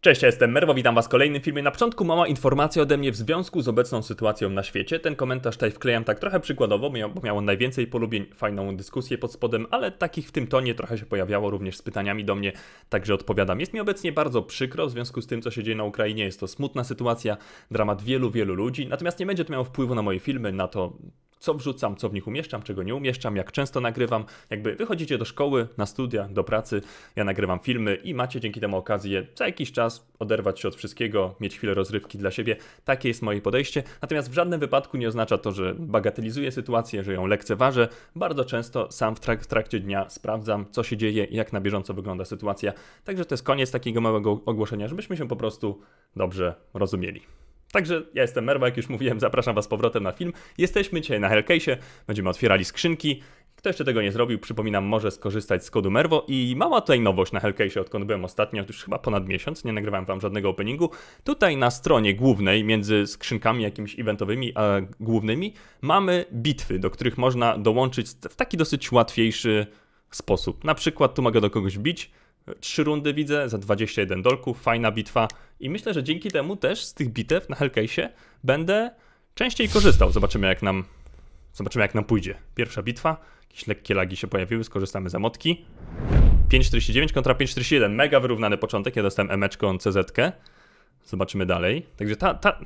Cześć, ja jestem Merwo, witam Was w kolejnym filmie. Na początku mała informacja ode mnie w związku z obecną sytuacją na świecie. Ten komentarz tutaj wklejam tak trochę przykładowo, bo miał on najwięcej polubień, fajną dyskusję pod spodem, ale takich w tym tonie trochę się pojawiało również z pytaniami do mnie, także odpowiadam. Jest mi obecnie bardzo przykro w związku z tym, co się dzieje na Ukrainie. Jest to smutna sytuacja, dramat wielu, wielu ludzi, natomiast nie będzie to miało wpływu na moje filmy, na to, co wrzucam, co w nich umieszczam, czego nie umieszczam, jak często nagrywam. Jakby wychodzicie do szkoły, na studia, do pracy, ja nagrywam filmy i macie dzięki temu okazję za jakiś czas oderwać się od wszystkiego, mieć chwilę rozrywki dla siebie. Takie jest moje podejście. Natomiast w żadnym wypadku nie oznacza to, że bagatelizuję sytuację, że ją lekceważę. Bardzo często sam w, trak w trakcie dnia sprawdzam, co się dzieje i jak na bieżąco wygląda sytuacja. Także to jest koniec takiego małego ogłoszenia, żebyśmy się po prostu dobrze rozumieli. Także ja jestem Merwa, jak już mówiłem, zapraszam Was powrotem na film. Jesteśmy dzisiaj na Hellcase'ie, będziemy otwierali skrzynki. Kto jeszcze tego nie zrobił, przypominam, może skorzystać z kodu Merwo i mała tutaj nowość na Hellcase'ie, odkąd byłem ostatnio, już chyba ponad miesiąc, nie nagrywałem Wam żadnego openingu. Tutaj na stronie głównej, między skrzynkami jakimiś eventowymi a głównymi, mamy bitwy, do których można dołączyć w taki dosyć łatwiejszy sposób. Na przykład tu mogę do kogoś bić, Trzy rundy widzę za 21 dolków, fajna bitwa i myślę, że dzięki temu też z tych bitew na Hellcase będę częściej korzystał. Zobaczymy jak nam, zobaczymy jak nam pójdzie. Pierwsza bitwa, jakieś lekkie lagi się pojawiły, skorzystamy z amotki. 5.49 kontra 5.41, mega wyrównany początek, ja dostałem emeczką, cz -kę. Zobaczymy dalej. Także ta, ta,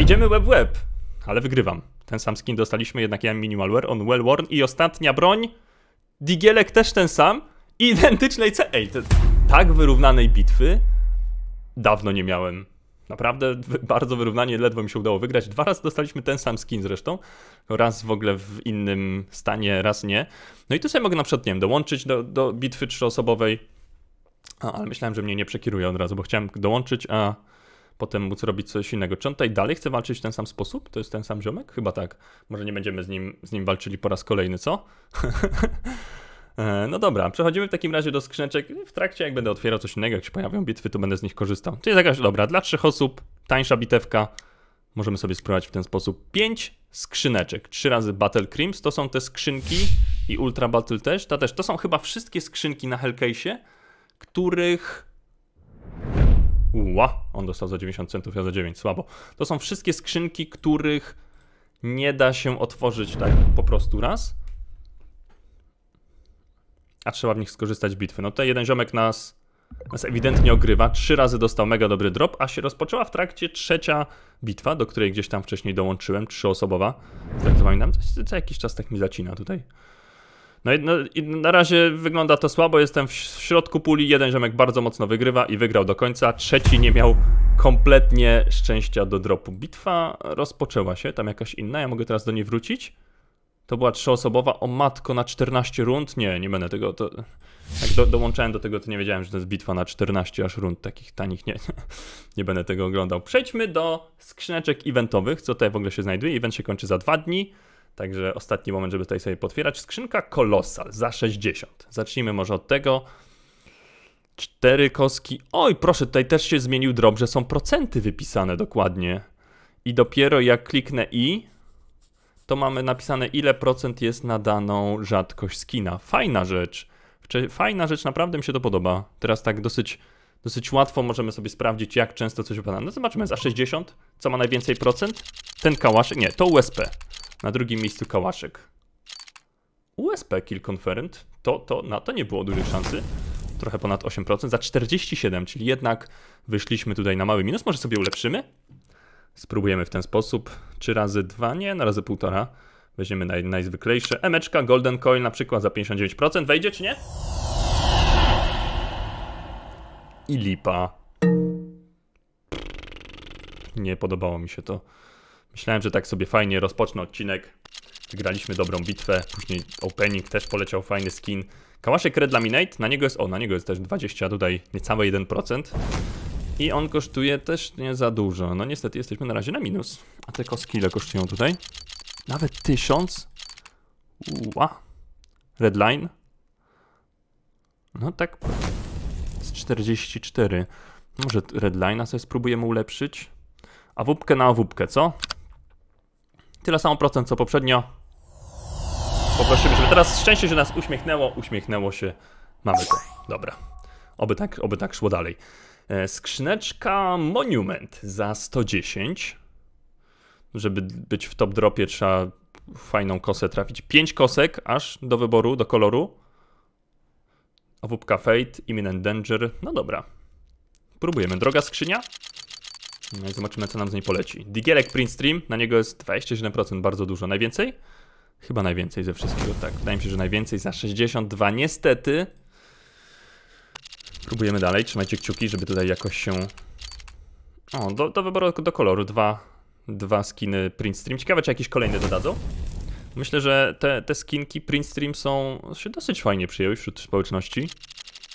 idziemy web web, ale wygrywam. Ten sam skin dostaliśmy, jednak ja mam wear, on well worn i ostatnia broń, Digielek też ten sam identycznej CE, Ej, to, tak wyrównanej bitwy dawno nie miałem. Naprawdę bardzo wyrównanie, ledwo mi się udało wygrać. Dwa razy dostaliśmy ten sam skin zresztą. Raz w ogóle w innym stanie, raz nie. No i tu sobie mogę na przykład, nie wiem, dołączyć do, do bitwy trzyosobowej. A, ale myślałem, że mnie nie przekieruje od razu, bo chciałem dołączyć, a potem móc robić coś innego. Czy on tutaj dalej chce walczyć w ten sam sposób? To jest ten sam ziomek? Chyba tak. Może nie będziemy z nim, z nim walczyli po raz kolejny, co? E, no dobra, przechodzimy w takim razie do skrzyneczek. W trakcie jak będę otwierał coś innego, jak się pojawią bitwy, to będę z nich korzystał. Czyli jest jakaś, dobra, dla trzech osób, tańsza bitewka. Możemy sobie spróbować w ten sposób. Pięć skrzyneczek, trzy razy Battle Creams, to są te skrzynki i Ultra Battle też. To też, to są chyba wszystkie skrzynki na Hellcase, których... Ła, on dostał za 90 centów, ja za 9, słabo. To są wszystkie skrzynki, których nie da się otworzyć tak po prostu raz a trzeba w nich skorzystać bitwy. No tutaj jeden ziomek nas, nas ewidentnie ogrywa, trzy razy dostał mega dobry drop, a się rozpoczęła w trakcie trzecia bitwa, do której gdzieś tam wcześniej dołączyłem, trzyosobowa, z tak pamiętam, co, co jakiś czas tak mi zacina tutaj. No i, no i, na razie wygląda to słabo, jestem w, w, środku puli, jeden ziomek bardzo mocno wygrywa i wygrał do końca, trzeci nie miał kompletnie szczęścia do dropu. Bitwa rozpoczęła się, tam jakaś inna, ja mogę teraz do niej wrócić. To była trzyosobowa, o matko, na 14 rund? Nie, nie będę tego... To... Jak do, dołączałem do tego, to nie wiedziałem, że to jest bitwa na 14 aż rund takich tanich. Nie, nie będę tego oglądał. Przejdźmy do skrzyneczek eventowych, co tutaj w ogóle się znajduje. Event się kończy za dwa dni, także ostatni moment, żeby tutaj sobie potwierać. Skrzynka Kolosal za 60. Zacznijmy może od tego. Cztery koski. Oj, proszę, tutaj też się zmienił drop, że są procenty wypisane dokładnie. I dopiero jak kliknę i, to mamy napisane, ile procent jest na daną rzadkość skina. Fajna rzecz. Fajna rzecz, naprawdę mi się to podoba. Teraz tak dosyć, dosyć łatwo możemy sobie sprawdzić, jak często coś wypada. No zobaczmy, za 60, co ma najwięcej procent? Ten kałaszek, nie, to USP. Na drugim miejscu kałaszek. USP Kill Conferent, to, to, na to nie było dużej szansy. Trochę ponad 8%, za 47, czyli jednak wyszliśmy tutaj na mały minus. Może sobie ulepszymy? Spróbujemy w ten sposób. 3 razy 2, nie, na razy 1,5. Weźmiemy naj, najzwyklejsze. Emeczka, Golden Coil na przykład za 59%. Wejdzie czy nie? I lipa. Nie podobało mi się to. Myślałem, że tak sobie fajnie rozpocznę odcinek. Wygraliśmy dobrą bitwę, później opening też poleciał fajny skin. Kałaszek Red Laminate, na niego jest, o na niego jest też 20, tutaj niecałe 1%. I on kosztuje też nie za dużo. No niestety jesteśmy na razie na minus. A te kostki ile kosztują tutaj? Nawet tysiąc? Ua. Redline? No tak z 44. Może Redline'a sobie spróbujemy ulepszyć. A wubkę na wubkę, co? Tyle samo procent co poprzednio. Poprosimy, żeby teraz szczęście, że nas uśmiechnęło. Uśmiechnęło się. Mamy to. Dobra. Oby tak, oby tak szło dalej. E, skrzyneczka Monument za 110. Żeby być w top dropie trzeba fajną kosę trafić. 5 kosek aż do wyboru, do koloru. Awupka Fate, Imminent Danger. No dobra. Próbujemy. Droga skrzynia. No i zobaczymy, co nam z niej poleci. Digielek Print Stream, na niego jest 27%, bardzo dużo. Najwięcej? Chyba najwięcej ze wszystkiego, tak. Wydaje mi się, że najwięcej za 62. Niestety, Próbujemy dalej, trzymajcie kciuki, żeby tutaj jakoś się... O, do, do wyboru do koloru dwa, dwa skiny print stream. Ciekawe, czy jakieś kolejne dodadzą. Myślę, że te, te skinki print stream są się dosyć fajnie przyjęły wśród społeczności.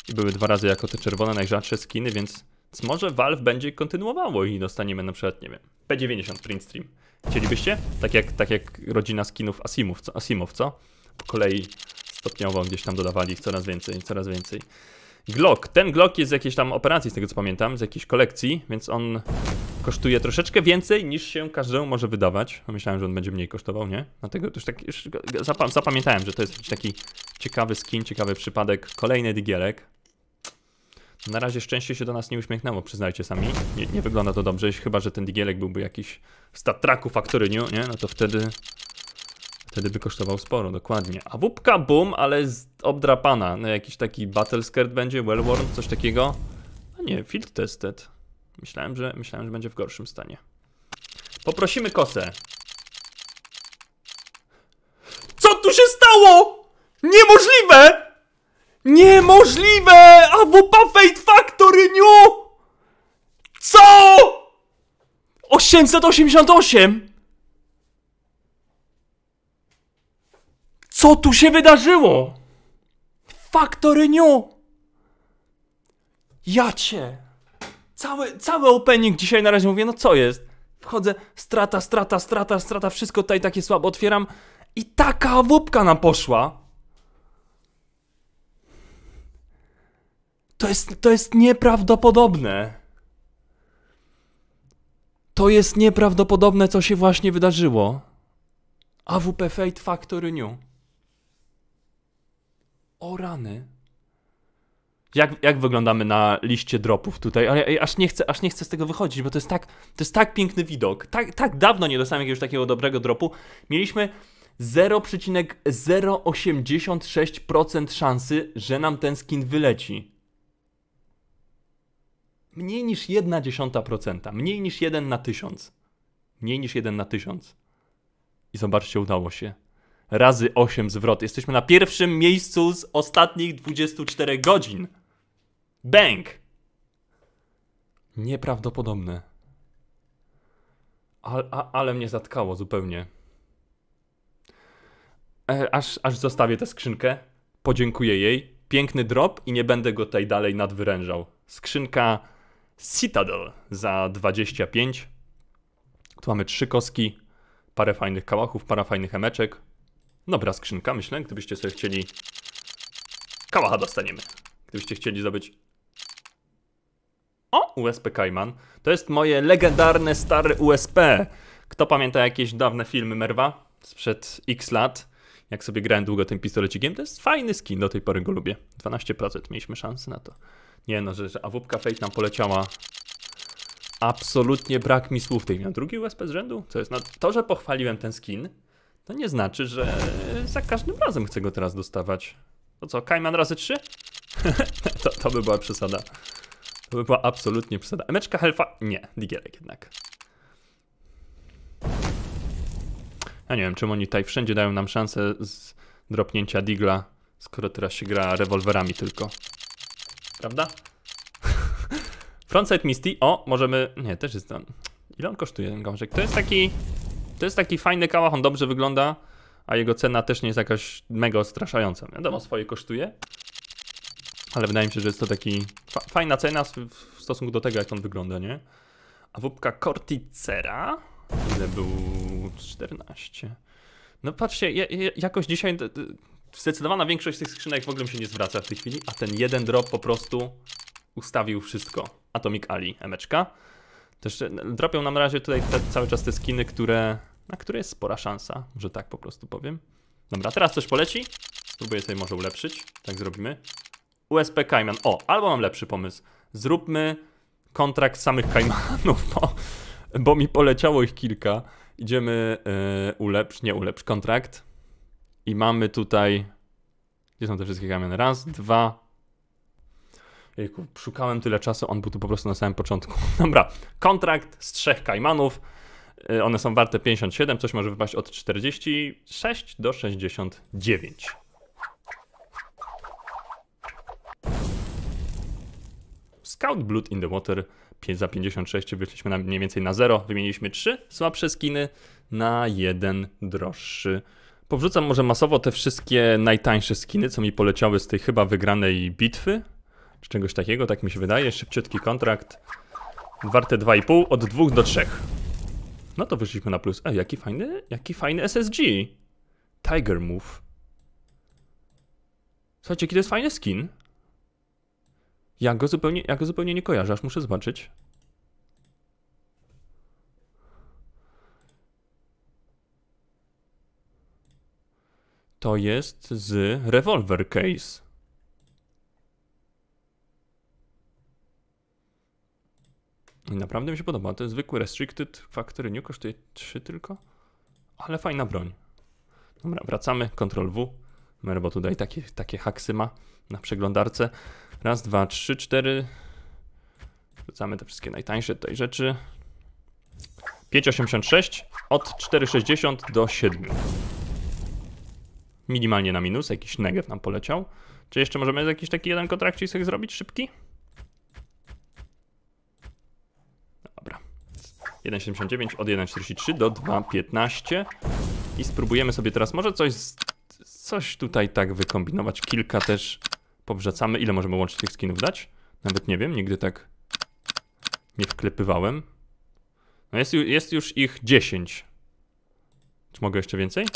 I były dwa razy jako te czerwone, najrzadsze skiny, więc może Valve będzie kontynuowało i dostaniemy na przykład, nie wiem, P90 print stream. Chcielibyście? Tak jak, tak jak rodzina skinów Asimów, co? Asimów, co? Po kolei stopniowo gdzieś tam dodawali ich coraz więcej, coraz więcej. Glock. Ten Glock jest z jakiejś tam operacji, z tego co pamiętam, z jakiejś kolekcji, więc on kosztuje troszeczkę więcej niż się każdemu może wydawać. No, myślałem, że on będzie mniej kosztował, nie? Dlatego no, już tak już zapamiętałem, że to jest jakiś taki ciekawy skin, ciekawy przypadek. Kolejny digielek. Na razie szczęście się do nas nie uśmiechnęło, przyznajcie sami. Nie, nie wygląda to dobrze, chyba że ten digielek byłby jakiś w Statraku Factoryniu, nie? No to wtedy Wtedy by kosztował sporo, dokładnie. A wupka boom, ale jest obdrapana. No jakiś taki battle skirt będzie, well worn, coś takiego. A no nie, field tested. Myślałem, że, myślałem, że będzie w gorszym stanie. Poprosimy kosę. Co tu się stało? Niemożliwe! Niemożliwe! A wupa Fate Factory New! Co? 888! Co tu się wydarzyło? Factory Ja cię! Cały, cały opening dzisiaj na razie mówię, no co jest? Wchodzę, strata, strata, strata, strata, wszystko tutaj takie słabo otwieram i taka wupka nam poszła. To jest, to jest nieprawdopodobne. To jest nieprawdopodobne, co się właśnie wydarzyło. AWP Fate Factory New. O rany. Jak, jak wyglądamy na liście dropów tutaj? Ale aż nie, chcę, aż nie chcę z tego wychodzić, bo to jest tak, to jest tak piękny widok. Tak, tak dawno nie dostałem jakiegoś takiego dobrego dropu. Mieliśmy 0,086% szansy, że nam ten skin wyleci. Mniej niż 0,1%. Mniej niż 1 na 1000. Mniej niż 1 na 1000. I zobaczcie, udało się razy 8 zwrot. Jesteśmy na pierwszym miejscu z ostatnich 24 godzin. Bang! Nieprawdopodobne. A, a, ale mnie zatkało zupełnie. E, aż, aż zostawię tę skrzynkę. Podziękuję jej. Piękny drop i nie będę go tutaj dalej nadwyrężał. Skrzynka Citadel za 25. Tu mamy trzy koski, parę fajnych kałachów, parę fajnych emeczek. Dobra skrzynka, myślę, gdybyście sobie chcieli... Kałacha dostaniemy. Gdybyście chcieli zdobyć... O! USP Kaiman. To jest moje legendarne stare USP. Kto pamięta jakieś dawne filmy Merwa? Sprzed x lat. Jak sobie grałem długo tym pistolecikiem, to jest fajny skin, do tej pory go lubię. 12% mieliśmy szansę na to. Nie no, że, że awupka Fate nam poleciała absolutnie brak mi słów tej. Miałem drugi USP z rzędu? Co jest? No, to, że pochwaliłem ten skin, to nie znaczy, że za każdym razem chcę go teraz dostawać. To co, Kaiman razy trzy? to, to by była przesada. To by była absolutnie przesada. Emeczka Helfa? Nie, Digierek jednak. Ja nie wiem, czemu oni tutaj wszędzie dają nam szansę z dropnięcia digla, skoro teraz się gra rewolwerami tylko. Prawda? Frontside Misty, o, możemy... Nie, też jest on. Ile on kosztuje ten gążek? To jest taki to jest taki fajny kałach, on dobrze wygląda, a jego cena też nie jest jakaś mega odstraszająca. Wiadomo, swoje kosztuje, ale wydaje mi się, że jest to taki fa fajna cena w stosunku do tego, jak on wygląda, nie? A wóbka Corticera, ile był 14. No patrzcie, ja, ja, jakoś dzisiaj zdecydowana większość tych skrzynek w ogóle się nie zwraca w tej chwili, a ten jeden drop po prostu ustawił wszystko. Atomic Ali, emeczka. Też no, dropią nam na razie tutaj te, cały czas te skiny, które na które jest spora szansa, że tak po prostu powiem. Dobra, teraz coś poleci. Spróbuję sobie może ulepszyć. Tak zrobimy. USP Kajman. O, albo mam lepszy pomysł. Zróbmy kontrakt samych Kajmanów, bo, bo mi poleciało ich kilka. Idziemy yy, ulepsz, nie ulepsz, kontrakt. I mamy tutaj... Gdzie są te wszystkie Kajmany? Raz, dwa... Jejku, szukałem tyle czasu, on był tu po prostu na samym początku. Dobra, kontrakt z trzech Kajmanów Y, one są warte 57, coś może wypaść od 46 do 69. Scout Blood in the Water za 56 wyszliśmy na mniej więcej na 0. Wymieniliśmy 3 słabsze skiny na jeden droższy. Powrzucam może masowo te wszystkie najtańsze skiny, co mi poleciały z tej chyba wygranej bitwy, czy czegoś takiego, tak mi się wydaje. Szybciutki kontrakt, warte 2,5, od 2 do 3. No to wyszliśmy na plus. Ej, jaki fajny, jaki fajny SSG. Tiger Move. Słuchajcie, jaki to jest fajny skin. Ja go zupełnie, ja go zupełnie nie kojarzę, aż muszę zobaczyć. To jest z Revolver Case. I naprawdę mi się podoba. jest zwykły Restricted Factory New kosztuje 3 tylko, ale fajna broń. Dobra, wracamy. Ctrl W. Merbo tutaj takie, takie haksy ma na przeglądarce. Raz, dwa, trzy, cztery. Wrzucamy te wszystkie najtańsze tutaj rzeczy. 5,86 od 4,60 do 7. Minimalnie na minus, jakiś negat nam poleciał. Czy jeszcze możemy jakiś taki jeden kontrakt sobie zrobić szybki? 1,79 od 1,43 do 2,15 i spróbujemy sobie teraz może coś, coś tutaj tak wykombinować, kilka też powrzacamy. Ile możemy łączyć tych skinów dać? Nawet nie wiem, nigdy tak nie wklepywałem. No jest, jest już ich 10. Czy mogę jeszcze więcej?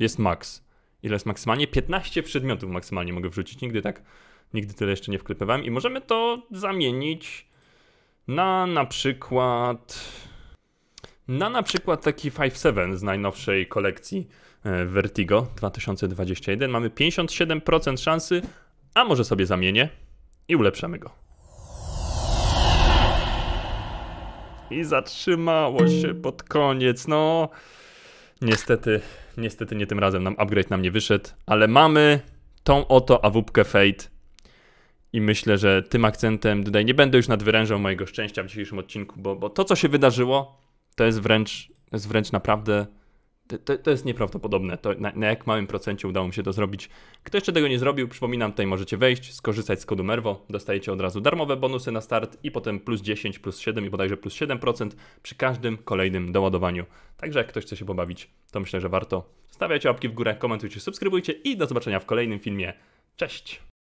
Jest maks. Ile jest maksymalnie? 15 przedmiotów maksymalnie mogę wrzucić. Nigdy tak, nigdy tyle jeszcze nie wklepywałem. I możemy to zamienić na na przykład na na przykład taki 5.7 z najnowszej kolekcji e, Vertigo 2021 mamy 57% szansy, a może sobie zamienię i ulepszamy go. I zatrzymało się pod koniec, no. Niestety, niestety nie tym razem nam upgrade nam nie wyszedł, ale mamy tą oto awupkę Fate i myślę, że tym akcentem tutaj nie będę już nadwyrężał mojego szczęścia w dzisiejszym odcinku, bo, bo to, co się wydarzyło, to jest wręcz, jest wręcz naprawdę. To, to jest nieprawdopodobne, to na, na, jak małym procencie udało mi się to zrobić. Kto jeszcze tego nie zrobił, przypominam, tutaj możecie wejść, skorzystać z kodu MERWO, dostajecie od razu darmowe bonusy na start i potem plus 10, plus 7 i bodajże plus 7% przy każdym kolejnym doładowaniu. Także jak ktoś chce się pobawić, to myślę, że warto. Stawiajcie łapki w górę, komentujcie, subskrybujcie i do zobaczenia w kolejnym filmie. Cześć!